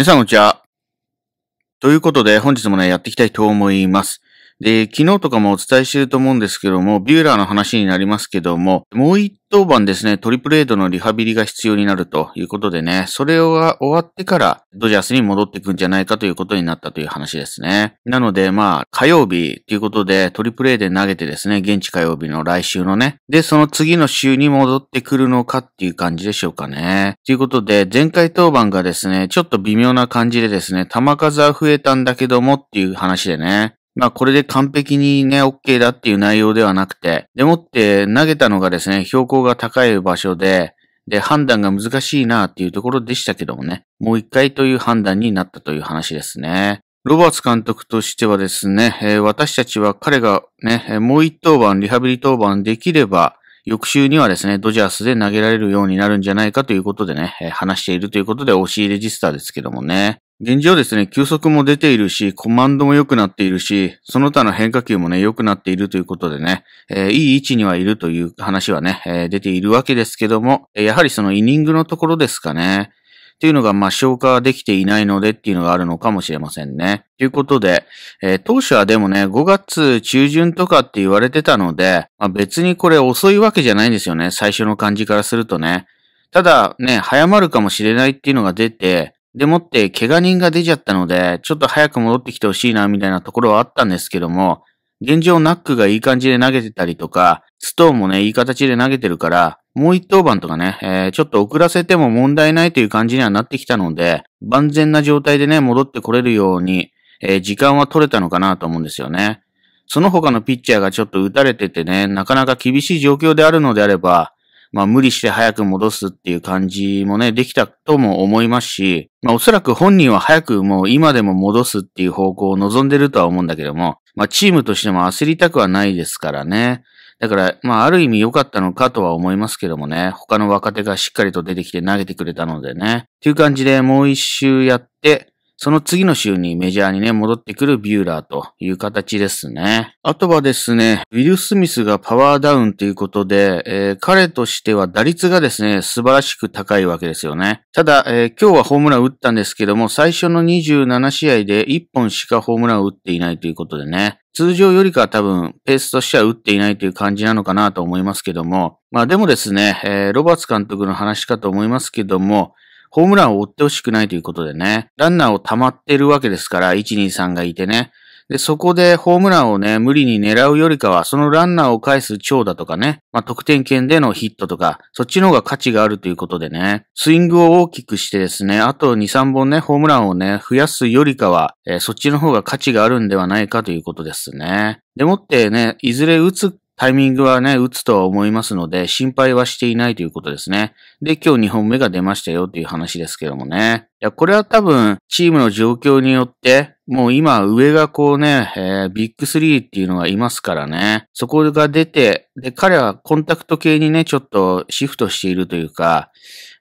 皆さんこんにちは。ということで、本日もね、やっていきたいと思います。で、昨日とかもお伝えしてると思うんですけども、ビューラーの話になりますけども、もう一登番ですね、トリプレードのリハビリが必要になるということでね、それが終わってからドジャースに戻ってくんじゃないかということになったという話ですね。なので、まあ、火曜日ということでトリプレイで投げてですね、現地火曜日の来週のね、で、その次の週に戻ってくるのかっていう感じでしょうかね。ということで、前回当番がですね、ちょっと微妙な感じでですね、球数は増えたんだけどもっていう話でね、まあこれで完璧にね、OK だっていう内容ではなくて、でもって投げたのがですね、標高が高い場所で、で、判断が難しいなっていうところでしたけどもね、もう一回という判断になったという話ですね。ロバーツ監督としてはですね、えー、私たちは彼がね、もう一登板、リハビリ登板できれば、翌週にはですね、ドジャースで投げられるようになるんじゃないかということでね、話しているということで、押し入れジスターですけどもね。現状ですね、球速も出ているし、コマンドも良くなっているし、その他の変化球もね、良くなっているということでね、えー、いい位置にはいるという話はね、えー、出ているわけですけども、やはりそのイニングのところですかね。っていうのが、ま消化できていないのでっていうのがあるのかもしれませんね。ということで、えー、当初はでもね、5月中旬とかって言われてたので、まあ、別にこれ遅いわけじゃないんですよね。最初の感じからするとね。ただね、早まるかもしれないっていうのが出て、でもって怪我人が出ちゃったので、ちょっと早く戻ってきてほしいなみたいなところはあったんですけども、現状ナックがいい感じで投げてたりとか、ストーンもね、いい形で投げてるから、もう一登板とかね、えー、ちょっと遅らせても問題ないという感じにはなってきたので、万全な状態でね、戻ってこれるように、えー、時間は取れたのかなと思うんですよね。その他のピッチャーがちょっと打たれててね、なかなか厳しい状況であるのであれば、まあ無理して早く戻すっていう感じもね、できたとも思いますし、まあおそらく本人は早くもう今でも戻すっていう方向を望んでるとは思うんだけども、まあチームとしても焦りたくはないですからね。だから、まあある意味良かったのかとは思いますけどもね、他の若手がしっかりと出てきて投げてくれたのでね。っていう感じでもう一周やって、その次の週にメジャーにね、戻ってくるビューラーという形ですね。あとはですね、ウィル・スミスがパワーダウンということで、えー、彼としては打率がですね、素晴らしく高いわけですよね。ただ、えー、今日はホームラン打ったんですけども、最初の27試合で1本しかホームランを打っていないということでね、通常よりかは多分ペースとしては打っていないという感じなのかなと思いますけども、まあでもですね、えー、ロバーツ監督の話かと思いますけども、ホームランを追ってほしくないということでね、ランナーを溜まってるわけですから、1、2、3がいてね。で、そこでホームランをね、無理に狙うよりかは、そのランナーを返す長打とかね、まあ、得点圏でのヒットとか、そっちの方が価値があるということでね、スイングを大きくしてですね、あと2、3本ね、ホームランをね、増やすよりかは、えー、そっちの方が価値があるんではないかということですね。でもってね、いずれ打つタイミングはね、打つとは思いますので、心配はしていないということですね。で、今日2本目が出ましたよという話ですけどもね。いや、これは多分、チームの状況によって、もう今、上がこうね、えー、ビッグ3っていうのがいますからね。そこが出て、で、彼はコンタクト系にね、ちょっとシフトしているというか、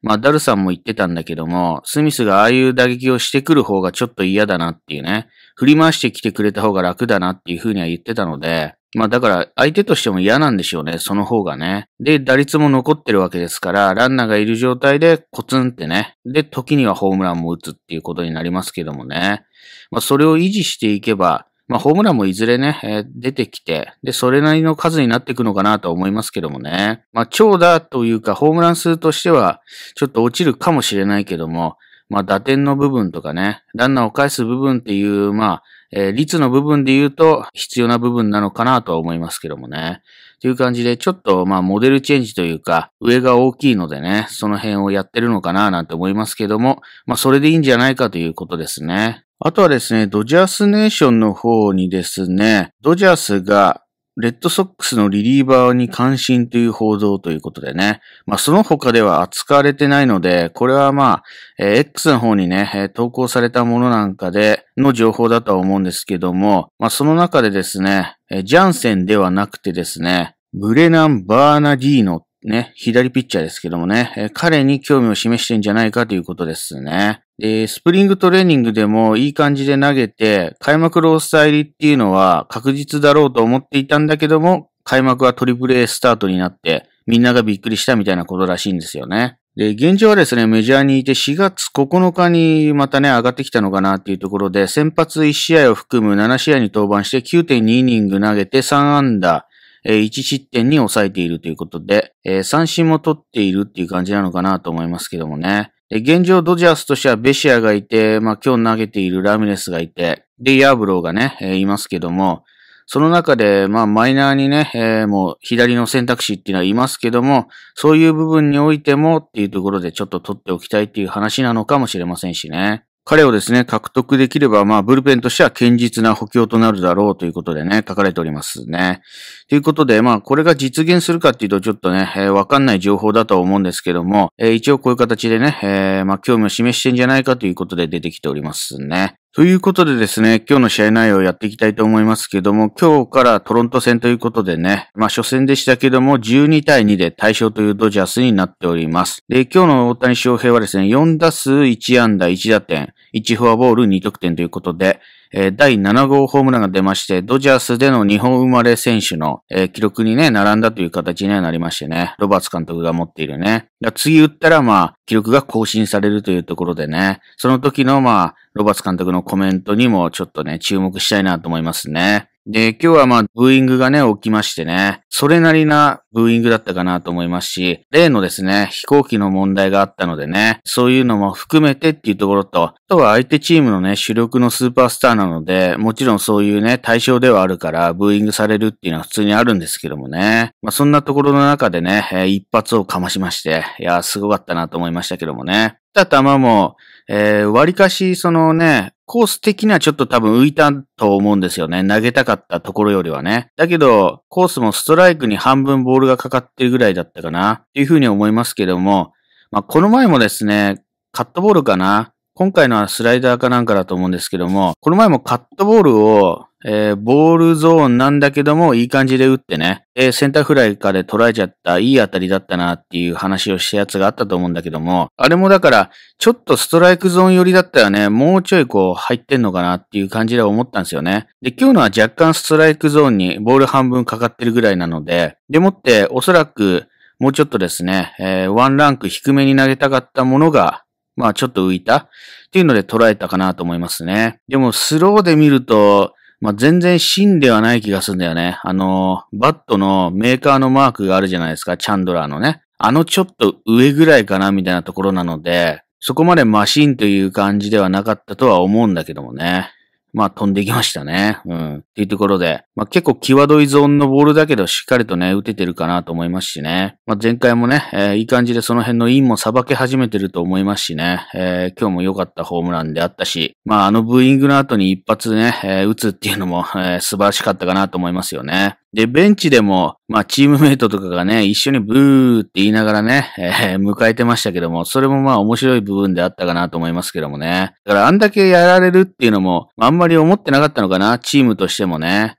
まあ、ダルさんも言ってたんだけども、スミスがああいう打撃をしてくる方がちょっと嫌だなっていうね、振り回してきてくれた方が楽だなっていうふうには言ってたので、まあだから相手としても嫌なんでしょうね、その方がね。で、打率も残ってるわけですから、ランナーがいる状態でコツンってね。で、時にはホームランも打つっていうことになりますけどもね。まあそれを維持していけば、まあホームランもいずれね、えー、出てきて、で、それなりの数になっていくのかなと思いますけどもね。まあ長打というかホームラン数としては、ちょっと落ちるかもしれないけども、まあ打点の部分とかね、ランナーを返す部分っていう、まあ、えー、率の部分で言うと必要な部分なのかなとは思いますけどもね。という感じで、ちょっとまあモデルチェンジというか、上が大きいのでね、その辺をやってるのかななんて思いますけども、まあそれでいいんじゃないかということですね。あとはですね、ドジャースネーションの方にですね、ドジャースがレッドソックスのリリーバーに関心という報道ということでね。まあ、その他では扱われてないので、これはまあ、えー、X の方にね、えー、投稿されたものなんかでの情報だとは思うんですけども、まあ、その中でですね、えー、ジャンセンではなくてですね、ブレナン・バーナディーノね、左ピッチャーですけどもね、えー、彼に興味を示してんじゃないかということですね。で、スプリングトレーニングでもいい感じで投げて、開幕ロースター入りっていうのは確実だろうと思っていたんだけども、開幕はトリプル A スタートになって、みんながびっくりしたみたいなことらしいんですよね。で、現状はですね、メジャーにいて4月9日にまたね、上がってきたのかなっていうところで、先発1試合を含む7試合に登板して9.2イニング投げて3安打、ダー、1失点に抑えているということで、三振も取っているっていう感じなのかなと思いますけどもね。現状ドジャースとしてはベシアがいて、まあ今日投げているラミレスがいて、で、ヤーブローがね、えー、いますけども、その中で、まあマイナーにね、えー、もう左の選択肢っていうのはいますけども、そういう部分においてもっていうところでちょっと取っておきたいっていう話なのかもしれませんしね。彼をですね、獲得できれば、まあ、ブルペンとしては堅実な補強となるだろうということでね、書かれておりますね。ということで、まあ、これが実現するかっていうと、ちょっとね、えー、わかんない情報だと思うんですけども、えー、一応こういう形でね、えー、まあ、興味を示してんじゃないかということで出てきておりますね。ということでですね、今日の試合内容をやっていきたいと思いますけども、今日からトロント戦ということでね、まあ初戦でしたけども、12対2で対象というドジャースになっております。で、今日の大谷翔平はですね、4打数1安打1打点。1フォアボール2得点ということで、え第7号ホームランが出まして、ドジャースでの日本生まれ選手の、え記録にね、並んだという形にはなりましてね、ロバーツ監督が持っているね。次打ったら、まあ、記録が更新されるというところでね、その時の、まあ、ロバーツ監督のコメントにもちょっとね、注目したいなと思いますね。で、今日はまあ、ブーイングがね、起きましてね、それなりなブーイングだったかなと思いますし、例のですね、飛行機の問題があったのでね、そういうのも含めてっていうところと、あとは相手チームのね、主力のスーパースターなので、もちろんそういうね、対象ではあるから、ブーイングされるっていうのは普通にあるんですけどもね、まあそんなところの中でね、えー、一発をかましまして、いや、すごかったなと思いましたけどもね。ただ球も、えー、割かし、そのね、コース的にはちょっと多分浮いたと思うんですよね。投げたかったところよりはね。だけど、コースもストライクに半分ボールがかかってるぐらいだったかな、っていうふうに思いますけども、まあ、この前もですね、カットボールかな今回のはスライダーかなんかだと思うんですけども、この前もカットボールをえー、ボールゾーンなんだけども、いい感じで打ってね、えー、センターフライかで捉えちゃった、いい当たりだったなっていう話をしたやつがあったと思うんだけども、あれもだから、ちょっとストライクゾーン寄りだったらね、もうちょいこう入ってんのかなっていう感じで思ったんですよね。で、今日のは若干ストライクゾーンにボール半分かかってるぐらいなので、でもって、おそらく、もうちょっとですね、えー、ワンランク低めに投げたかったものが、まあちょっと浮いたっていうので捉えたかなと思いますね。でもスローで見ると、まあ、全然芯ではない気がするんだよね。あのバットのメーカーのマークがあるじゃないですか、チャンドラーのね。あのちょっと上ぐらいかなみたいなところなので、そこまでマシンという感じではなかったとは思うんだけどもね。まあ飛んできましたね。うん。っていうところで、まあ結構際どいゾーンのボールだけどしっかりとね、打ててるかなと思いますしね。まあ前回もね、えー、いい感じでその辺のインもさばけ始めてると思いますしね。えー、今日も良かったホームランであったし、まああのブーイングの後に一発ね、えー、打つっていうのも、えー、素晴らしかったかなと思いますよね。で、ベンチでも、まあ、チームメイトとかがね、一緒にブーって言いながらね、えー、迎えてましたけども、それもまあ面白い部分であったかなと思いますけどもね。だからあんだけやられるっていうのも、あんまり思ってなかったのかな、チームとしてもね。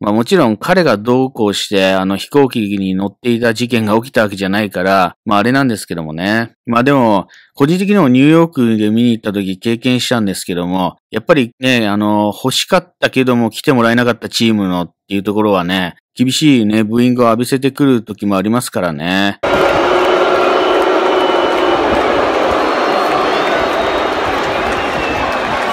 まあもちろん彼がどうこうしてあの飛行機に乗っていた事件が起きたわけじゃないから、まああれなんですけどもね。まあでも、個人的にもニューヨークで見に行った時経験したんですけども、やっぱりね、あの、欲しかったけども来てもらえなかったチームのっていうところはね、厳しいね、ブーイングを浴びせてくる時もありますからね。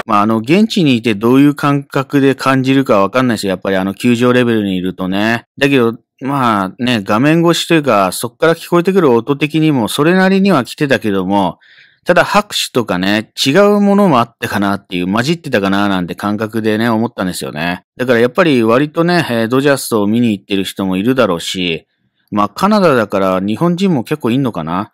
まあ、あの、現地にいてどういう感覚で感じるかわかんないですよ。やっぱりあの、球場レベルにいるとね。だけど、まあね、画面越しというか、そこから聞こえてくる音的にも、それなりには来てたけども、ただ拍手とかね、違うものもあってかなっていう、混じってたかななんて感覚でね、思ったんですよね。だからやっぱり割とね、ドジャースを見に行ってる人もいるだろうし、まあ、カナダだから日本人も結構いんのかな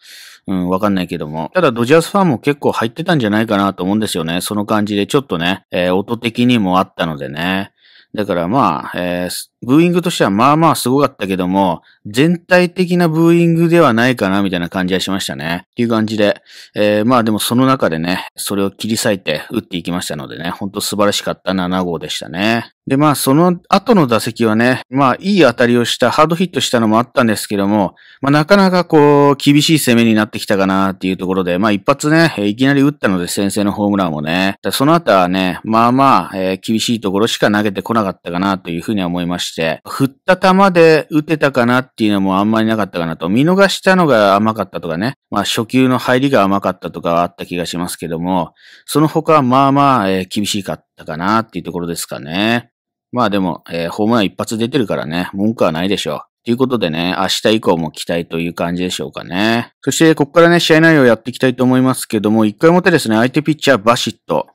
うん、わかんないけども。ただ、ドジャースファンも結構入ってたんじゃないかなと思うんですよね。その感じで、ちょっとね、えー、音的にもあったのでね。だからまあ、えー、ブーイングとしてはまあまあすごかったけども、全体的なブーイングではないかな、みたいな感じはしましたね。っていう感じで、えー、まあでもその中でね、それを切り裂いて打っていきましたのでね、ほんと素晴らしかった7号でしたね。で、まあその後の打席はね、まあいい当たりをした、ハードヒットしたのもあったんですけども、まあなかなかこう、厳しい攻めになってきたかなっていうところで、まあ一発ね、いきなり打ったので先生のホームランをね、その後はね、まあまあ、えー、厳しいところしか投げてこなかったかなというふうには思いました。して、振った球で打てたかなっていうのもあんまりなかったかなと、見逃したのが甘かったとかね、まあ初球の入りが甘かったとかはあった気がしますけども、その他はまあまあ、えー、厳しかったかなっていうところですかね。まあでも、えー、ホームラン一発出てるからね、文句はないでしょう。ということでね、明日以降も期待という感じでしょうかね。そして、ここからね、試合内容をやっていきたいと思いますけども、1回表ですね、相手ピッチャーバシット。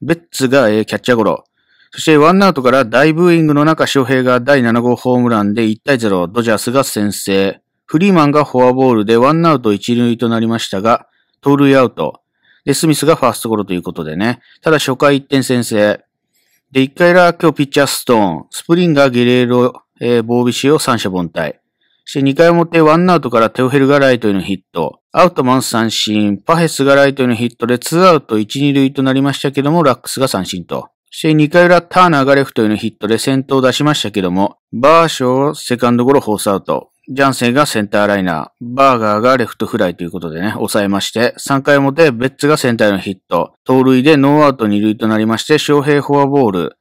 ベッツが、えー、キャッチャーゴロ。そしてワンアウトから大ブーイングの中、翔平が第7号ホームランで1対0、ドジャースが先制。フリーマンがフォアボールでワンアウト1塁となりましたが、盗塁アウト。で、スミスがファーストゴロということでね。ただ初回1点先制。で、1回ー今日ピッチャーストーン、スプリンがゲレーロ、えー、ボービシを三者凡退。そして2回表ワンアウトからテオヘルがライトへのヒット。アウトマン三振、パヘスがライトへのヒットで2アウト1、2塁となりましたけども、ラックスが三振と。試合2回裏、ターナーがレフトへのヒットで先頭を出しましたけども、バーショーセカンドゴロフォースアウト。ジャンセンがセンターライナー、バーガーがレフトフライということでね、抑えまして、3回表、ベッツがセンターへのヒット、盗塁でノーアウト2塁となりまして、翔平フォアボール、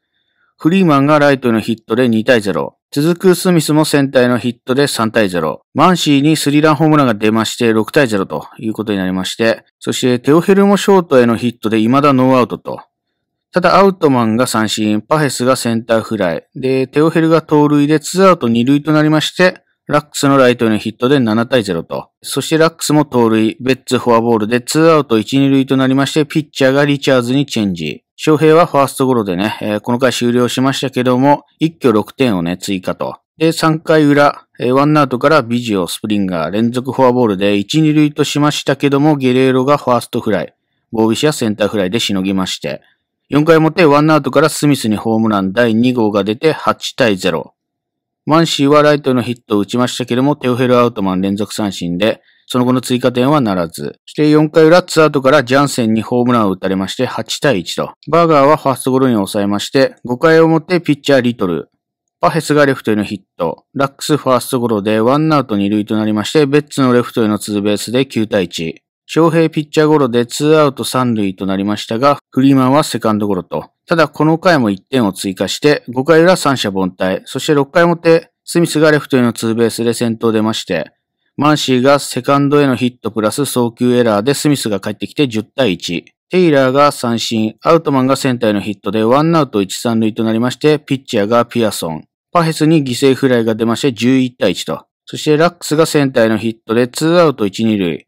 フリーマンがライトへのヒットで2対0、続くスミスもセンターへのヒットで3対0、マンシーにスリーランホームランが出まして6対0ということになりまして、そしてテオヘルもショートへのヒットで未だノーアウトとただ、アウトマンが三振、パヘスがセンターフライ、で、テオヘルが盗塁で2アウト2塁となりまして、ラックスのライトへのヒットで7対0と。そしてラックスも盗塁、ベッツフォアボールで2アウト1、2塁となりまして、ピッチャーがリチャーズにチェンジ。翔平はファーストゴロでね、えー、この回終了しましたけども、一挙6点をね、追加と。で、3回裏、えー、ワンアウトからビジオ、スプリンガー、連続フォアボールで1、2塁としましたけども、ゲレーロがファーストフライ、ボービシアセンターフライでしのぎまして、4回表ワンアウトからスミスにホームラン第2号が出て8対0。マンシーはライトのヒットを打ちましたけれども、テオヘル・アウトマン連続三振で、その後の追加点はならず。そして4回裏、ツアウトからジャンセンにホームランを打たれまして、8対1と。バーガーはファーストゴロに抑えまして、5回表ピッチャー・リトル。パヘスがレフトへのヒット。ラックスファーストゴロでワンアウト2塁となりまして、ベッツのレフトへのツーベースで9対1。翔平ピッチャーゴロで2アウト3塁となりましたが、フリーマンはセカンドゴロと。ただこの回も1点を追加して、5回裏三者凡退、そして6回表、スミスがレフトへのツーベースで先頭出まして、マンシーがセカンドへのヒットプラス送球エラーでスミスが帰ってきて10対1。テイラーが三振、アウトマンがセンターへのヒットでワンアウト1、3塁となりまして、ピッチャーがピアソン。パヘスに犠牲フライが出まして11対1と。そしてラックスがセンターへのヒットで2アウト1、2塁。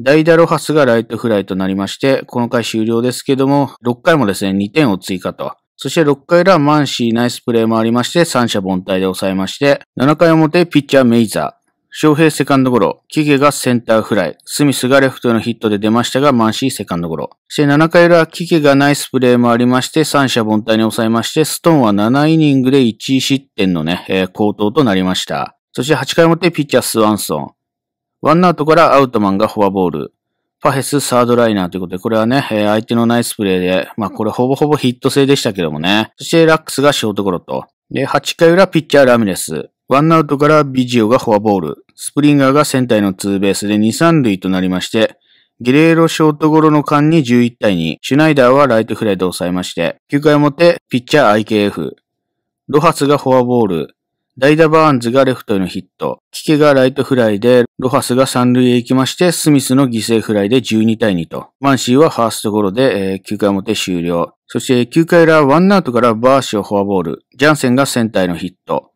ダイダロハスがライトフライとなりまして、この回終了ですけども、6回もですね、2点を追加と。そして6回裏、マンシーナイスプレーもありまして、三者凡退で抑えまして、7回表、ピッチャーメイザー。翔平セカンドゴロ、キゲがセンターフライ、スミスがレフトのヒットで出ましたが、マンシーセカンドゴロ。そして7回裏、キゲがナイスプレーもありまして、三者凡退に抑えまして、ストーンは7イニングで1失点のね、えー、高騰となりました。そして8回表、ピッチャースワンソン。ワンアウトからアウトマンがフォアボール。パヘスサードライナーということで、これはね、相手のナイスプレーで、まあこれほぼほぼヒット性でしたけどもね。そしてラックスがショートゴロと。で、8回裏ピッチャーラミレス。ワンアウトからビジオがフォアボール。スプリンガーがセンターのツーベースで2、3塁となりまして、ゲレーロショートゴロの間に11対2、シュナイダーはライトフライで抑えまして、9回表、ピッチャー IKF。ロハスがフォアボール。ダイダ・バーンズがレフトへのヒット、キケがライトフライで、ロハスが三塁へ行きまして、スミスの犠牲フライで12対2と、マンシーはファーストゴロで、えー、9回表終了。そして9回裏ワンアウトからバーシをフォアボール、ジャンセンがセンターへのヒット、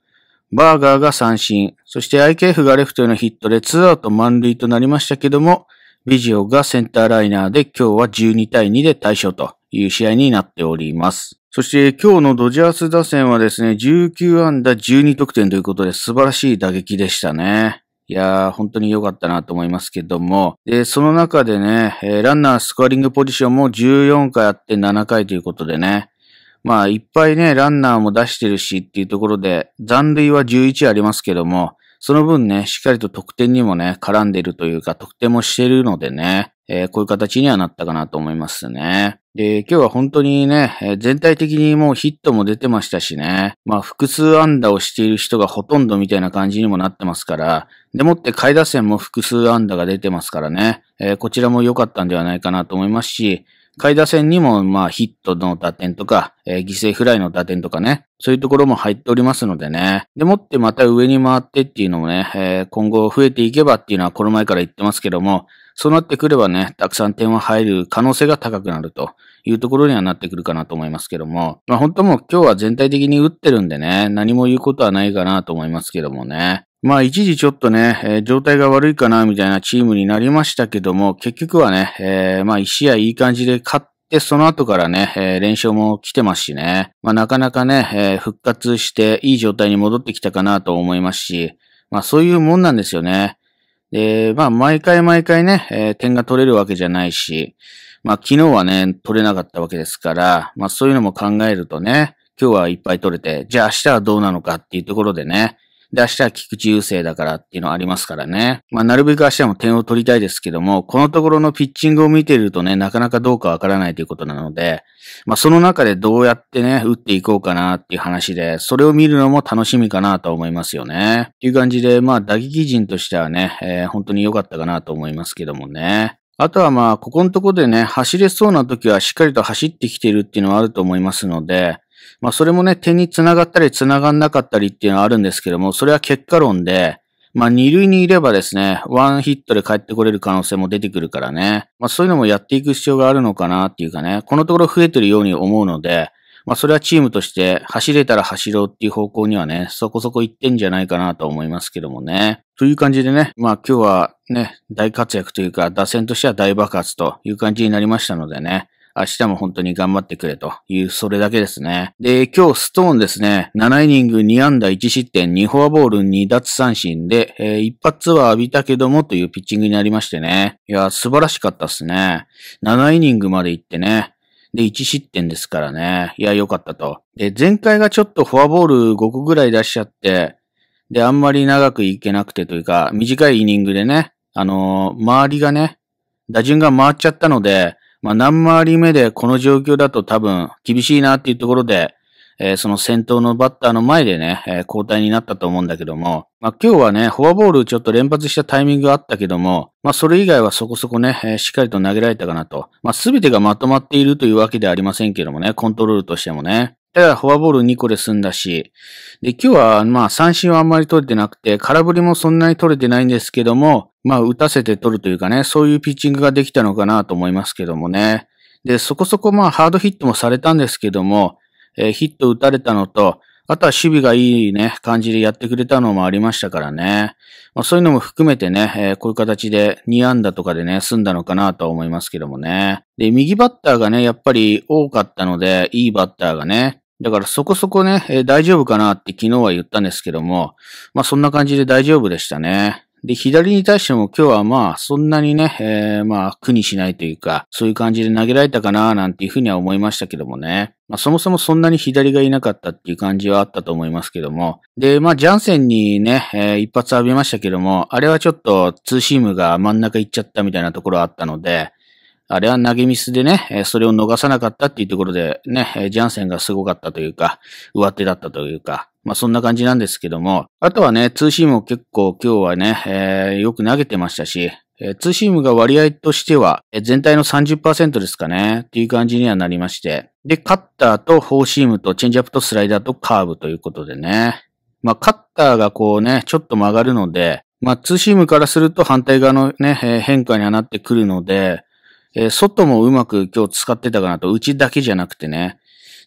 バーガーが三振、そして IKF がレフトへのヒットで2アウト満塁となりましたけども、ビジオがセンターライナーで今日は12対2で対象という試合になっております。そして今日のドジャース打線はですね、19安打12得点ということで素晴らしい打撃でしたね。いやー、本当に良かったなと思いますけども。で、その中でね、えー、ランナースコアリングポジションも14回あって7回ということでね。まあ、いっぱいね、ランナーも出してるしっていうところで、残塁は11ありますけども、その分ね、しっかりと得点にもね、絡んでるというか、得点もしてるのでね、えー、こういう形にはなったかなと思いますね。で、今日は本当にね、全体的にもうヒットも出てましたしね、まあ複数安打をしている人がほとんどみたいな感じにもなってますから、でもって下位打線も複数安打が出てますからね、えー、こちらも良かったんではないかなと思いますし、下位打線にも、まあ、ヒットの打点とか、えー、犠牲フライの打点とかね、そういうところも入っておりますのでね。でもってまた上に回ってっていうのもね、えー、今後増えていけばっていうのはこの前から言ってますけども、そうなってくればね、たくさん点は入る可能性が高くなるというところにはなってくるかなと思いますけども、まあ本当も今日は全体的に打ってるんでね、何も言うことはないかなと思いますけどもね。まあ一時ちょっとね、えー、状態が悪いかなみたいなチームになりましたけども、結局はね、えー、まあ一試合いい感じで勝ってで、その後からね、えー、連勝も来てますしね。まあ、なかなかね、えー、復活していい状態に戻ってきたかなと思いますし、まあ、そういうもんなんですよね。で、まあ、毎回毎回ね、えー、点が取れるわけじゃないし、まあ、昨日はね、取れなかったわけですから、まあ、そういうのも考えるとね、今日はいっぱい取れて、じゃあ明日はどうなのかっていうところでね、で、明日は菊池雄星だからっていうのありますからね。まあ、なるべく明日も点を取りたいですけども、このところのピッチングを見ているとね、なかなかどうかわからないということなので、まあ、その中でどうやってね、打っていこうかなっていう話で、それを見るのも楽しみかなと思いますよね。っていう感じで、まあ、打撃陣としてはね、えー、本当に良かったかなと思いますけどもね。あとはまあ、ここのところでね、走れそうな時はしっかりと走ってきてるっていうのはあると思いますので、まあそれもね、点に繋がったり繋がんなかったりっていうのはあるんですけども、それは結果論で、まあ二塁にいればですね、ワンヒットで帰ってこれる可能性も出てくるからね、まあそういうのもやっていく必要があるのかなっていうかね、このところ増えてるように思うので、まあそれはチームとして走れたら走ろうっていう方向にはね、そこそこ行ってんじゃないかなと思いますけどもね。という感じでね、まあ今日はね、大活躍というか打線としては大爆発という感じになりましたのでね、明日も本当に頑張ってくれという、それだけですね。で、今日ストーンですね、7イニング2安打1失点、2フォアボール2奪三振で、えー、一発は浴びたけどもというピッチングになりましてね。いや、素晴らしかったっすね。7イニングまで行ってね。で、1失点ですからね。いや、良かったと。で、前回がちょっとフォアボール5個ぐらい出しちゃって、で、あんまり長くいけなくてというか、短いイニングでね、あのー、周りがね、打順が回っちゃったので、まあ、何回り目でこの状況だと多分厳しいなっていうところで、えー、その先頭のバッターの前でね、えー、交代になったと思うんだけども、まあ、今日はね、フォアボールちょっと連発したタイミングがあったけども、まあ、それ以外はそこそこね、えー、しっかりと投げられたかなと。まあ、すべてがまとまっているというわけではありませんけどもね、コントロールとしてもね。だからフォアボール2個で済んだし、で、今日はまあ三振はあんまり取れてなくて、空振りもそんなに取れてないんですけども、まあ打たせて取るというかね、そういうピッチングができたのかなと思いますけどもね。で、そこそこまあハードヒットもされたんですけども、えー、ヒット打たれたのと、あとは守備がいいね、感じでやってくれたのもありましたからね。まあ、そういうのも含めてね、えー、こういう形で2安打とかでね、済んだのかなとは思いますけどもね。で、右バッターがね、やっぱり多かったので、いいバッターがね。だからそこそこね、えー、大丈夫かなって昨日は言ったんですけども、まあそんな感じで大丈夫でしたね。で、左に対しても今日はまあ、そんなにね、えー、まあ、苦にしないというか、そういう感じで投げられたかな、なんていうふうには思いましたけどもね。まあ、そもそもそんなに左がいなかったっていう感じはあったと思いますけども。で、まあ、ジャンセンにね、えー、一発浴びましたけども、あれはちょっとツーシームが真ん中行っちゃったみたいなところあったので、あれは投げミスでね、それを逃さなかったっていうところでね、ジャンセンがすごかったというか、上手だったというか、まあそんな感じなんですけども、あとはね、ツーシームを結構今日はね、えー、よく投げてましたし、えー、ツーシームが割合としては、えー、全体の30%ですかね、っていう感じにはなりまして、で、カッターとフォーシームとチェンジアップとスライダーとカーブということでね、まあカッターがこうね、ちょっと曲がるので、まあツーシームからすると反対側のね、えー、変化にはなってくるので、えー、外もうまく今日使ってたかなと、内だけじゃなくてね、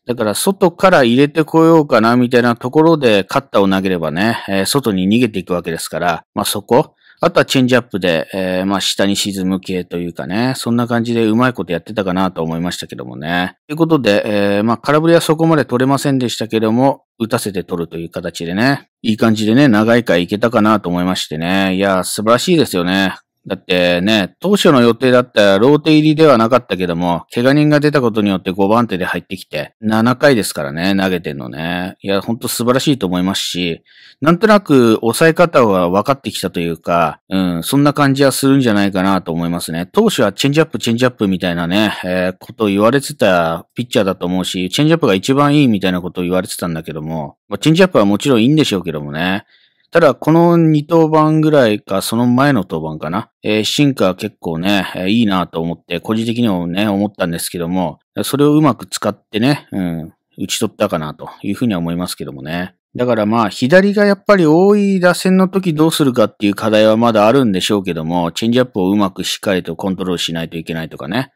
だから外から入れてこようかなみたいなところでカッターを投げればね、えー、外に逃げていくわけですから、まあそこ、あとはチェンジアップで、えー、まあ下に沈む系というかね、そんな感じでうまいことやってたかなと思いましたけどもね。ということで、えー、まあ空振りはそこまで取れませんでしたけども、打たせて取るという形でね、いい感じでね、長い回いけたかなと思いましてね、いや、素晴らしいですよね。だってね、当初の予定だったらローテ入りではなかったけども、怪我人が出たことによって5番手で入ってきて、7回ですからね、投げてんのね。いや、ほんと素晴らしいと思いますし、なんとなく抑え方は分かってきたというか、うん、そんな感じはするんじゃないかなと思いますね。当初はチェンジアップ、チェンジアップみたいなね、えー、ことを言われてたピッチャーだと思うし、チェンジアップが一番いいみたいなことを言われてたんだけども、まあ、チェンジアップはもちろんいいんでしょうけどもね、ただ、この2登板ぐらいか、その前の登板かな。えー、進化は結構ね、えー、いいなと思って、個人的にもね、思ったんですけども、それをうまく使ってね、うん、打ち取ったかなというふうには思いますけどもね。だからまあ、左がやっぱり多い打線の時どうするかっていう課題はまだあるんでしょうけども、チェンジアップをうまくしっかりとコントロールしないといけないとかね。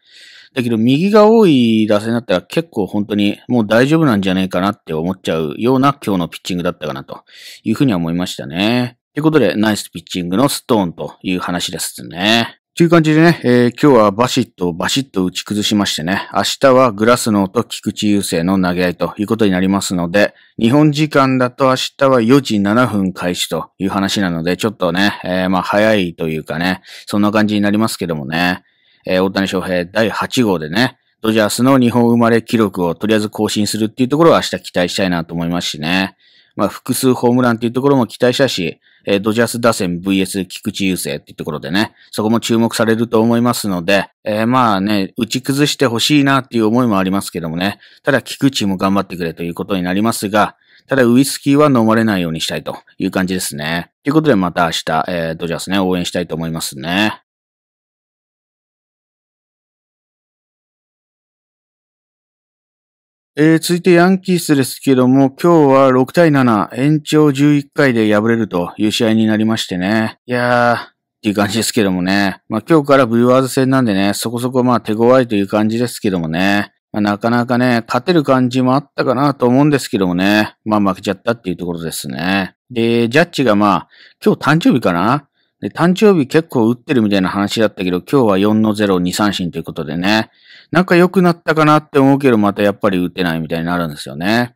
だけど、右が多い打線だったら結構本当にもう大丈夫なんじゃねえかなって思っちゃうような今日のピッチングだったかなというふうには思いましたね。ということで、ナイスピッチングのストーンという話ですね。という感じでね、えー、今日はバシッとバシッと打ち崩しましてね、明日はグラスノーと菊池雄星の投げ合いということになりますので、日本時間だと明日は4時7分開始という話なので、ちょっとね、えー、まあ早いというかね、そんな感じになりますけどもね。えー、大谷翔平第8号でね、ドジャースの日本生まれ記録をとりあえず更新するっていうところは明日期待したいなと思いますしね。まあ、複数ホームランっていうところも期待したし、えー、ドジャース打線 VS 菊池雄星っていうところでね、そこも注目されると思いますので、えー、まあね、打ち崩してほしいなっていう思いもありますけどもね、ただ菊池も頑張ってくれということになりますが、ただウイスキーは飲まれないようにしたいという感じですね。ということでまた明日、えー、ドジャースね、応援したいと思いますね。えー、続いてヤンキースですけども、今日は6対7、延長11回で敗れるという試合になりましてね。いやー、っていう感じですけどもね。まあ今日からブリュワーズ戦なんでね、そこそこまあ手強いという感じですけどもね。まあ、なかなかね、勝てる感じもあったかなと思うんですけどもね。まあ負けちゃったっていうところですね。で、ジャッジがまあ、今日誕生日かなで、誕生日結構打ってるみたいな話だったけど、今日は4の0、2三振ということでね。仲良くなったかなって思うけど、またやっぱり打てないみたいになるんですよね。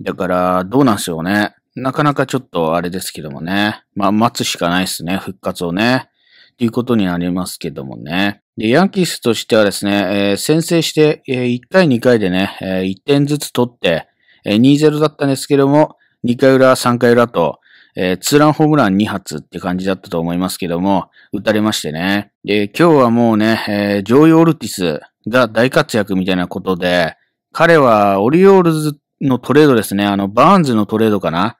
だから、どうなんしょうね。なかなかちょっとあれですけどもね。まあ、待つしかないですね。復活をね。っていうことになりますけどもね。で、ヤンキースとしてはですね、えー、先制して、えー、1回2回でね、えー、1点ずつ取って、えー、2-0だったんですけども、2回裏、3回裏と、えー、ツーランホームラン2発って感じだったと思いますけども、打たれましてね。で、今日はもうね、えー、ジョイ・オルティス、が大活躍みたいなことで、彼はオリオールズのトレードですね、あの、バーンズのトレードかな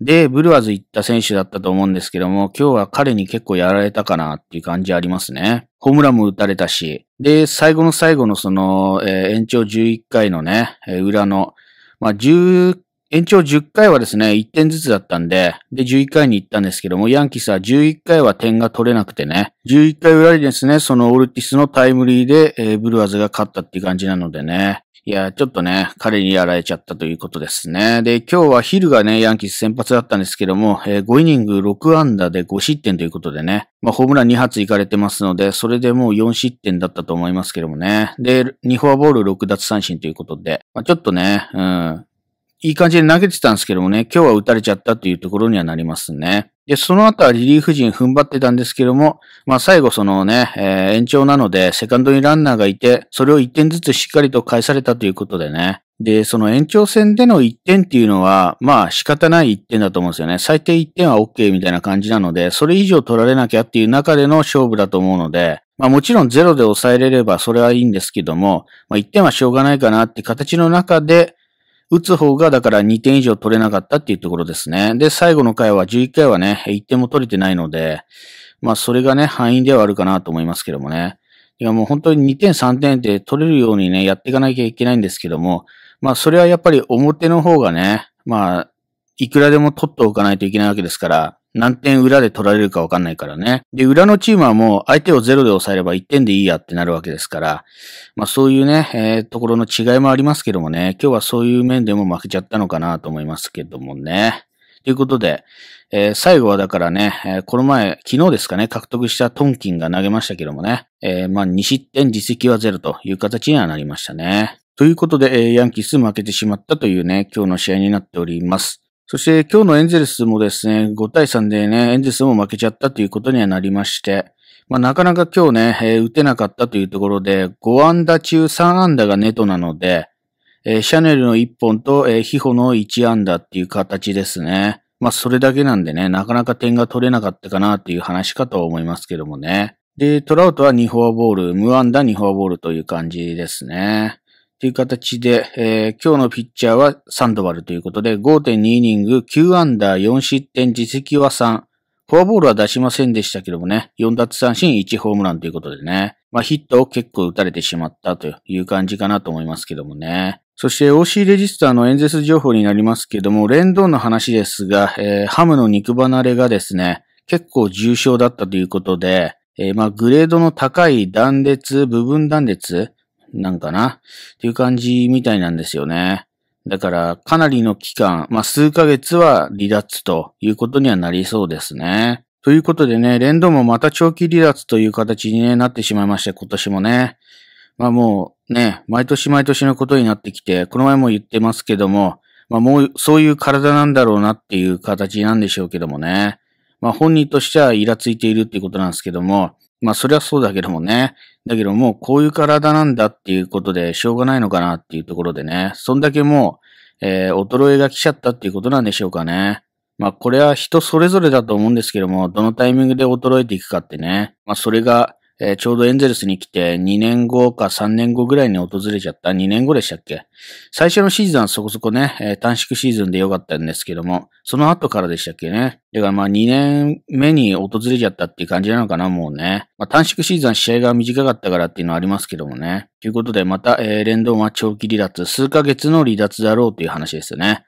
で、ブルワーズ行った選手だったと思うんですけども、今日は彼に結構やられたかなっていう感じありますね。ホームランも打たれたし、で、最後の最後のその、えー、延長11回のね、えー、裏の、まあ、10延長10回はですね、1点ずつだったんで、で、11回に行ったんですけども、ヤンキースは11回は点が取れなくてね、11回裏にですね、そのオルティスのタイムリーで、えー、ブルワーズが勝ったっていう感じなのでね、いや、ちょっとね、彼にやられちゃったということですね。で、今日はヒルがね、ヤンキース先発だったんですけども、えー、5イニング6ダーで5失点ということでね、まあ、ホームラン2発いかれてますので、それでもう4失点だったと思いますけどもね。で、2フォアボール6奪三振ということで、まあ、ちょっとね、うん、いい感じで投げてたんですけどもね、今日は打たれちゃったというところにはなりますね。で、その後はリリーフ陣踏ん張ってたんですけども、まあ最後そのね、えー、延長なので、セカンドにランナーがいて、それを1点ずつしっかりと返されたということでね。で、その延長戦での1点っていうのは、まあ仕方ない1点だと思うんですよね。最低1点は OK みたいな感じなので、それ以上取られなきゃっていう中での勝負だと思うので、まあもちろんゼロで抑えれればそれはいいんですけども、まあ1点はしょうがないかなって形の中で、打つ方がだから2点以上取れなかったっていうところですね。で、最後の回は11回はね、1点も取れてないので、まあそれがね、範囲ではあるかなと思いますけどもね。いやもう本当に2点3点って取れるようにね、やっていかなきゃいけないんですけども、まあそれはやっぱり表の方がね、まあ、いくらでも取っておかないといけないわけですから、何点裏で取られるかわかんないからね。で、裏のチームはもう相手をゼロで抑えれば1点でいいやってなるわけですから、まあそういうね、えー、ところの違いもありますけどもね、今日はそういう面でも負けちゃったのかなと思いますけどもね。ということで、えー、最後はだからね、えー、この前、昨日ですかね、獲得したトンキンが投げましたけどもね、えー、まあ2失点実績はゼロという形にはなりましたね。ということで、えー、ヤンキース負けてしまったというね、今日の試合になっております。そして今日のエンゼルスもですね、5対3でね、エンゼルスも負けちゃったということにはなりまして、まあ、なかなか今日ね、えー、打てなかったというところで、5安打中3安打がネトなので、えー、シャネルの1本と、えー、ヒホの1安打っていう形ですね。まあ、それだけなんでね、なかなか点が取れなかったかなっていう話かと思いますけどもね。で、トラウトは2フォアボール、無安打2フォアボールという感じですね。という形で、えー、今日のピッチャーはサンドバルということで、5.2イニング、9アンダー、4失点、自責は3。フォアボールは出しませんでしたけどもね、4奪三振、1ホームランということでね、まあヒットを結構打たれてしまったという感じかなと思いますけどもね。そして OC レジスターの演説情報になりますけども、レンドンの話ですが、えー、ハムの肉離れがですね、結構重症だったということで、えー、まあグレードの高い断裂、部分断裂、なんかなっていう感じみたいなんですよね。だから、かなりの期間、まあ、数ヶ月は離脱ということにはなりそうですね。ということでね、連動もまた長期離脱という形に、なってしまいまして、今年もね。まあもうね、毎年毎年のことになってきて、この前も言ってますけども、まあもうそういう体なんだろうなっていう形なんでしょうけどもね。まあ本人としてはイラついているっていうことなんですけども、まあそりゃそうだけどもね。だけどもうこういう体なんだっていうことでしょうがないのかなっていうところでね。そんだけもう、えー、衰えが来ちゃったっていうことなんでしょうかね。まあこれは人それぞれだと思うんですけども、どのタイミングで衰えていくかってね。まあそれがえー、ちょうどエンゼルスに来て2年後か3年後ぐらいに訪れちゃった。2年後でしたっけ最初のシーズンはそこそこね、えー、短縮シーズンで良かったんですけども、その後からでしたっけね。だからまあ2年目に訪れちゃったっていう感じなのかな、もうね。まあ短縮シーズン試合が短かったからっていうのはありますけどもね。ということでまた、えー、連動は長期離脱、数ヶ月の離脱だろうという話ですよね。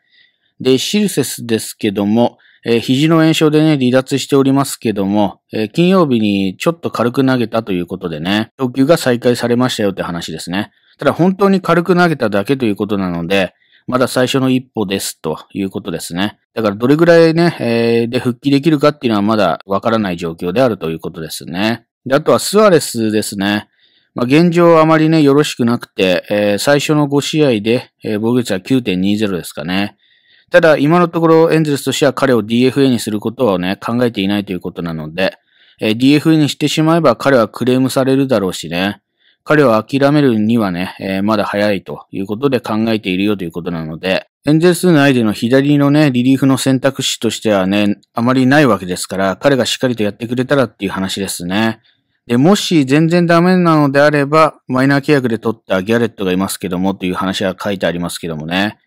で、シルセスですけども、えー、肘の炎症でね、離脱しておりますけども、えー、金曜日にちょっと軽く投げたということでね、投球が再開されましたよって話ですね。ただ本当に軽く投げただけということなので、まだ最初の一歩ですということですね。だからどれぐらいね、えー、で復帰できるかっていうのはまだわからない状況であるということですね。で、あとはスアレスですね。まあ、現状あまりね、よろしくなくて、えー、最初の5試合で、えー、防御率は9.20ですかね。ただ、今のところエンゼルスとしては彼を DFA にすることはね、考えていないということなので、えー、DFA にしてしまえば彼はクレームされるだろうしね、彼は諦めるにはね、えー、まだ早いということで考えているよということなので、エンゼルス内での左のね、リリーフの選択肢としてはね、あまりないわけですから、彼がしっかりとやってくれたらっていう話ですね。で、もし全然ダメなのであれば、マイナー契約で取ったギャレットがいますけどもという話は書いてありますけどもね。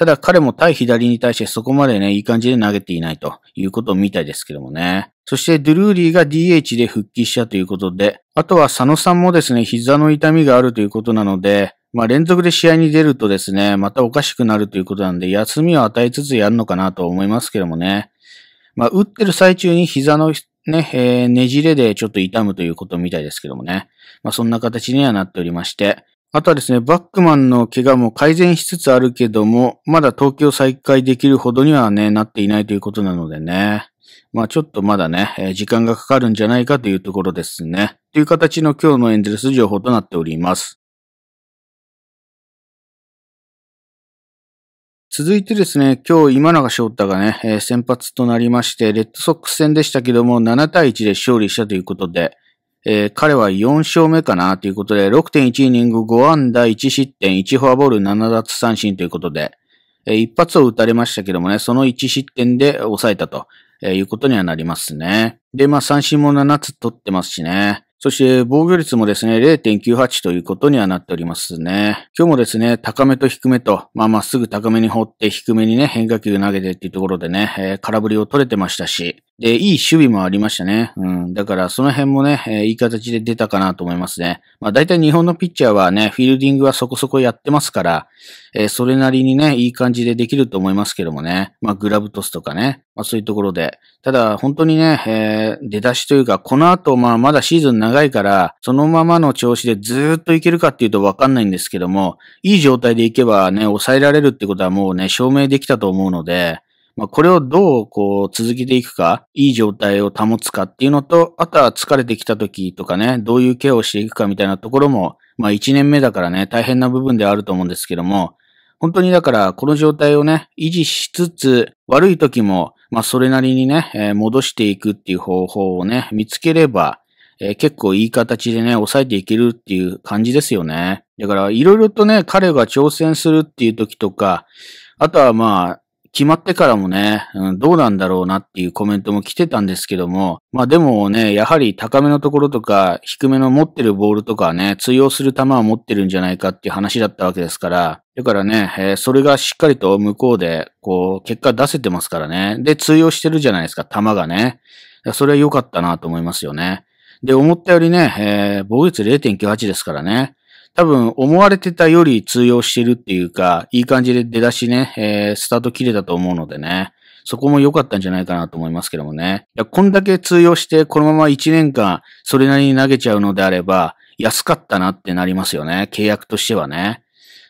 ただ彼も対左に対してそこまでね、いい感じで投げていないということみたいですけどもね。そしてドゥルーリーが DH で復帰したということで、あとは佐野さんもですね、膝の痛みがあるということなので、まあ連続で試合に出るとですね、またおかしくなるということなんで、休みを与えつつやるのかなと思いますけどもね。まあ打ってる最中に膝のね、えー、ねじれでちょっと痛むということみたいですけどもね。まあそんな形にはなっておりまして、あとはですね、バックマンの怪我も改善しつつあるけども、まだ東京再開できるほどにはね、なっていないということなのでね。まあちょっとまだね、えー、時間がかかるんじゃないかというところですね。という形の今日のエンゼルス情報となっております。続いてですね、今日今永翔太がね、えー、先発となりまして、レッドソックス戦でしたけども、7対1で勝利したということで、えー、彼は4勝目かなということで、6.1イニング5安打1失点1フォアボール7奪三振ということで、えー、一発を打たれましたけどもね、その1失点で抑えたと、えー、いうことにはなりますね。で、まあ三振も7つ取ってますしね。そして防御率もですね、0.98ということにはなっておりますね。今日もですね、高めと低めと、まあまっすぐ高めに放って低めにね、変化球投げてっていうところでね、えー、空振りを取れてましたし、で、いい守備もありましたね。うん。だからその辺もね、えー、いい形で出たかなと思いますね。まあ大体日本のピッチャーはね、フィールディングはそこそこやってますから、えー、それなりにね、いい感じでできると思いますけどもね。まあグラブトスとかね、まあ、そういうところで。ただ、本当にね、えー、出だしというか、この後、まあ、まだシーズン長いから、そのままの調子でずっといけるかっていうとわかんないんですけども、いい状態でいけばね、抑えられるってことはもうね、証明できたと思うので、まあ、これをどう、こう、続けていくか、いい状態を保つかっていうのと、あとは疲れてきた時とかね、どういうケアをしていくかみたいなところも、まあ、1年目だからね、大変な部分ではあると思うんですけども、本当にだからこの状態をね、維持しつつ、悪い時も、まあそれなりにね、えー、戻していくっていう方法をね、見つければ、えー、結構いい形でね、抑えていけるっていう感じですよね。だから、いろいろとね、彼が挑戦するっていう時とか、あとはまあ、決まってからもね、うん、どうなんだろうなっていうコメントも来てたんですけども、まあでもね、やはり高めのところとか、低めの持ってるボールとかね、通用する球を持ってるんじゃないかっていう話だったわけですから、だからね、えー、それがしっかりと向こうで、こう、結果出せてますからね。で、通用してるじゃないですか、球がね。それは良かったなと思いますよね。で、思ったよりね、えー、防御率0.98ですからね。多分思われてたより通用してるっていうか、いい感じで出だしね、えー、スタート切れたと思うのでね。そこも良かったんじゃないかなと思いますけどもね。いや、こんだけ通用して、このまま1年間、それなりに投げちゃうのであれば、安かったなってなりますよね。契約としてはね。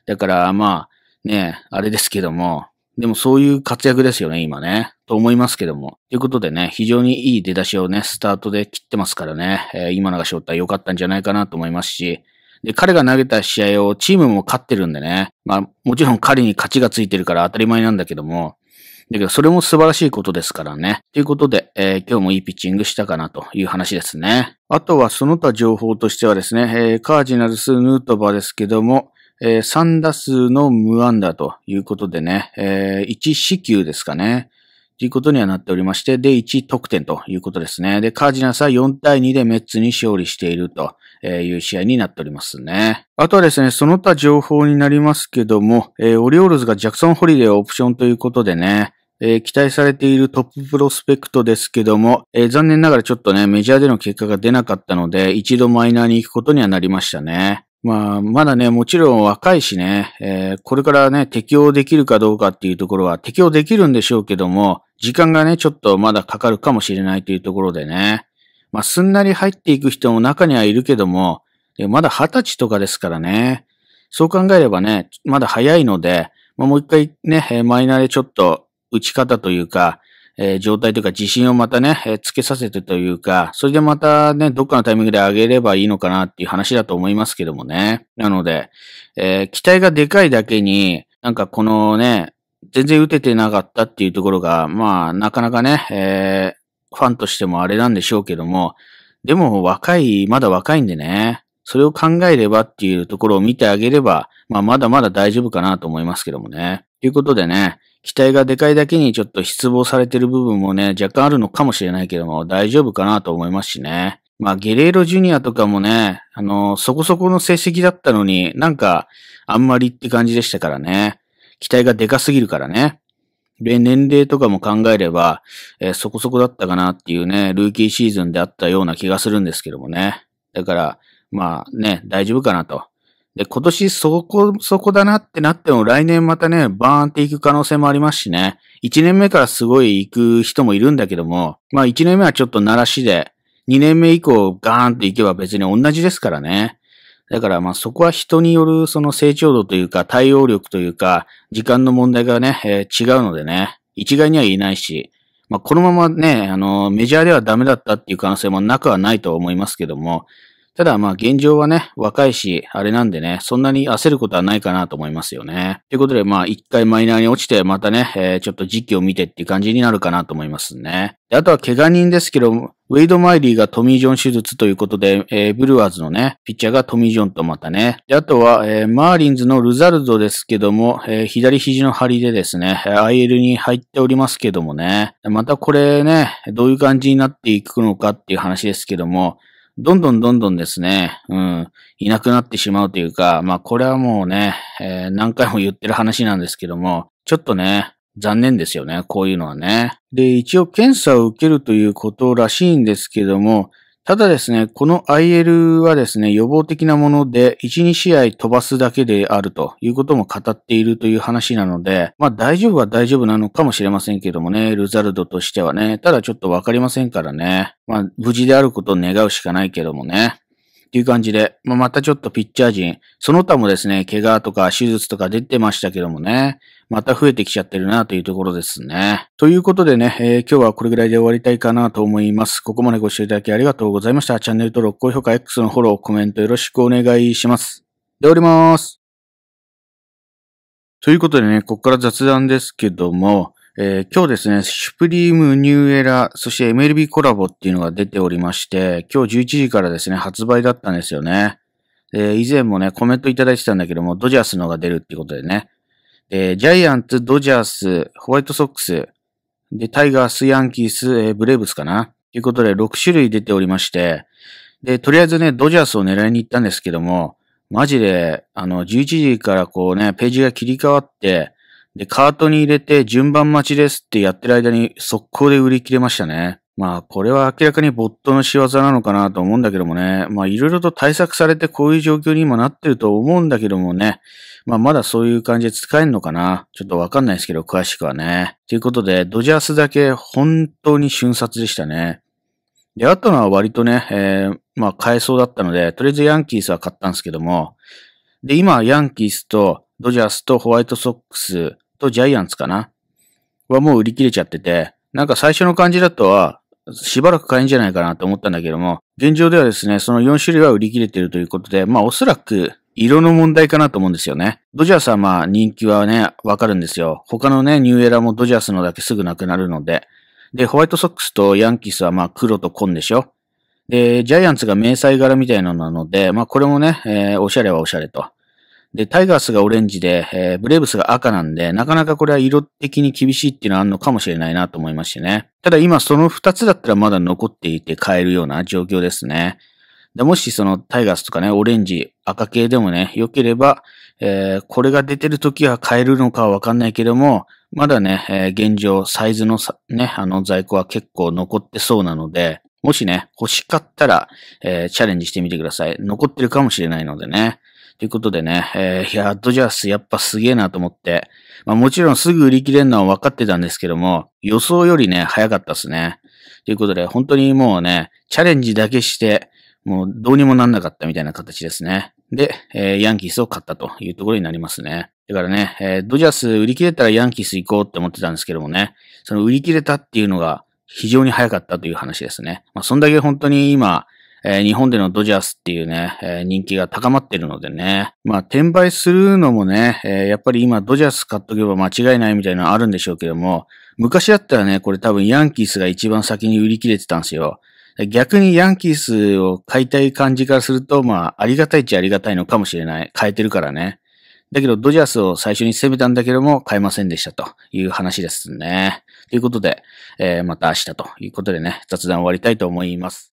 だから、まあ、ね、あれですけども、でもそういう活躍ですよね、今ね。と思いますけども。ということでね、非常にいい出だしをね、スタートで切ってますからね、えー、今永翔太良かったんじゃないかなと思いますし、で、彼が投げた試合をチームも勝ってるんでね。まあ、もちろん彼に勝ちがついてるから当たり前なんだけども、だけど、それも素晴らしいことですからね。ということで、えー、今日もいいピッチングしたかなという話ですね。あとは、その他情報としてはですね、えー、カージナルス・ヌートバーですけども、えー、3打数の無安打ということでね、えー、1四球ですかね。ということにはなっておりまして、で、1得点ということですね。で、カージナルスは4対2でメッツに勝利しているとえいう試合になっておりますね。あとはですね、その他情報になりますけども、えー、オリオールズがジャクソンホリデーオプションということでね、えー、期待されているトッププロスペクトですけども、えー、残念ながらちょっとね、メジャーでの結果が出なかったので、一度マイナーに行くことにはなりましたね。まあ、まだね、もちろん若いしね、えー、これからね、適応できるかどうかっていうところは適応できるんでしょうけども、時間がね、ちょっとまだかかるかもしれないというところでね、まあ、すんなり入っていく人も中にはいるけども、まだ二十歳とかですからね。そう考えればね、まだ早いので、まあ、もう一回ね、マイナーでちょっと打ち方というか、えー、状態というか自信をまたね、えー、つけさせてというか、それでまたね、どっかのタイミングで上げればいいのかなっていう話だと思いますけどもね。なので、えー、期待がでかいだけに、なんかこのね、全然打ててなかったっていうところが、まあ、なかなかね、えファンとしてもあれなんでしょうけども、でも若い、まだ若いんでね、それを考えればっていうところを見てあげれば、まあまだまだ大丈夫かなと思いますけどもね。ということでね、期待がでかいだけにちょっと失望されてる部分もね、若干あるのかもしれないけども、大丈夫かなと思いますしね。まあ、ゲレーロジュニアとかもね、あの、そこそこの成績だったのに、なんか、あんまりって感じでしたからね。期待がでかすぎるからね。年齢とかも考えれば、えー、そこそこだったかなっていうね、ルーキーシーズンであったような気がするんですけどもね。だから、まあね、大丈夫かなと。で、今年そこそこだなってなっても来年またね、バーンっていく可能性もありますしね。1年目からすごい行く人もいるんだけども、まあ1年目はちょっと鳴らしで、2年目以降ガーンって行けば別に同じですからね。だからまあそこは人によるその成長度というか対応力というか時間の問題がね、えー、違うのでね、一概には言えないし、まあこのままね、あの、メジャーではダメだったっていう可能性もなくはないと思いますけども、ただまあ現状はね、若いし、あれなんでね、そんなに焦ることはないかなと思いますよね。ということでまあ一回マイナーに落ちて、またね、えー、ちょっと時期を見てっていう感じになるかなと思いますね。であとは怪我人ですけど、ウェイド・マイリーがトミー・ジョン手術ということで、えー、ブルワーズのね、ピッチャーがトミー・ジョンとまたね。で、あとは、えー、マーリンズのルザルドですけども、えー、左肘の張りでですね、IL に入っておりますけどもね。またこれね、どういう感じになっていくのかっていう話ですけども、どんどんどんどんですね、うん、いなくなってしまうというか、まあこれはもうね、えー、何回も言ってる話なんですけども、ちょっとね、残念ですよね、こういうのはね。で、一応検査を受けるということらしいんですけども、ただですね、この IL はですね、予防的なもので、1、2試合飛ばすだけであるということも語っているという話なので、まあ大丈夫は大丈夫なのかもしれませんけどもね、ルザルドとしてはね、ただちょっとわかりませんからね、まあ無事であることを願うしかないけどもね。っていう感じで、まあ、またちょっとピッチャー陣、その他もですね、怪我とか手術とか出てましたけどもね、また増えてきちゃってるなというところですね。ということでね、えー、今日はこれぐらいで終わりたいかなと思います。ここまでご視聴いただきありがとうございました。チャンネル登録、高評価、X のフォロー、コメントよろしくお願いします。でおります。ということでね、ここから雑談ですけども、えー、今日ですね、シュプリーム、ニューエラ、そして MLB コラボっていうのが出ておりまして、今日11時からですね、発売だったんですよね。えー、以前もね、コメントいただいてたんだけども、ドジャースのが出るってことでね。えー、ジャイアンツ、ドジャース、ホワイトソックス、で、タイガース、ヤンキース、えー、ブレーブスかな。ということで、6種類出ておりまして、で、とりあえずね、ドジャースを狙いに行ったんですけども、マジで、あの、11時からこうね、ページが切り替わって、で、カートに入れて順番待ちですってやってる間に速攻で売り切れましたね。まあ、これは明らかにボットの仕業なのかなと思うんだけどもね。まあ、いろいろと対策されてこういう状況に今なってると思うんだけどもね。まあ、まだそういう感じで使えんのかなちょっとわかんないですけど、詳しくはね。ということで、ドジャースだけ本当に瞬殺でしたね。で、あとのは割とね、えー、まあ、買えそうだったので、とりあえずヤンキースは買ったんですけども。で、今、ヤンキースと、ドジャースとホワイトソックスとジャイアンツかなはもう売り切れちゃってて、なんか最初の感じだとは、しばらく買えんじゃないかなと思ったんだけども、現状ではですね、その4種類は売り切れてるということで、まあおそらく色の問題かなと思うんですよね。ドジャースはまあ人気はね、わかるんですよ。他のね、ニューエラもドジャースのだけすぐなくなるので。で、ホワイトソックスとヤンキースはまあ黒と紺でしょ。で、ジャイアンツが迷彩柄みたいなのなので、まあこれもね、えー、おしゃれはおしゃれと。で、タイガースがオレンジで、えー、ブレーブスが赤なんで、なかなかこれは色的に厳しいっていうのはあるのかもしれないなと思いましてね。ただ今その二つだったらまだ残っていて買えるような状況ですね。でもしそのタイガースとかね、オレンジ、赤系でもね、良ければ、えー、これが出てる時は買えるのかはわかんないけども、まだね、えー、現状、サイズのさ、ね、あの在庫は結構残ってそうなので、もしね、欲しかったら、えー、チャレンジしてみてください。残ってるかもしれないのでね。ということでね、えー、いや、ドジャースやっぱすげえなと思って、まあもちろんすぐ売り切れるのは分かってたんですけども、予想よりね、早かったっすね。ということで、本当にもうね、チャレンジだけして、もうどうにもなんなかったみたいな形ですね。で、えー、ヤンキースを買ったというところになりますね。だからね、えー、ドジャース売り切れたらヤンキース行こうって思ってたんですけどもね、その売り切れたっていうのが非常に早かったという話ですね。まあ、そんだけ本当に今、えー、日本でのドジャースっていうね、えー、人気が高まってるのでね。まあ、転売するのもね、えー、やっぱり今ドジャース買っとけば間違いないみたいなのあるんでしょうけども、昔だったらね、これ多分ヤンキースが一番先に売り切れてたんですよ。逆にヤンキースを買いたい感じからすると、まあ、ありがたいっちゃありがたいのかもしれない。買えてるからね。だけど、ドジャースを最初に攻めたんだけども、買えませんでしたという話ですね。ということで、えー、また明日ということでね、雑談終わりたいと思います。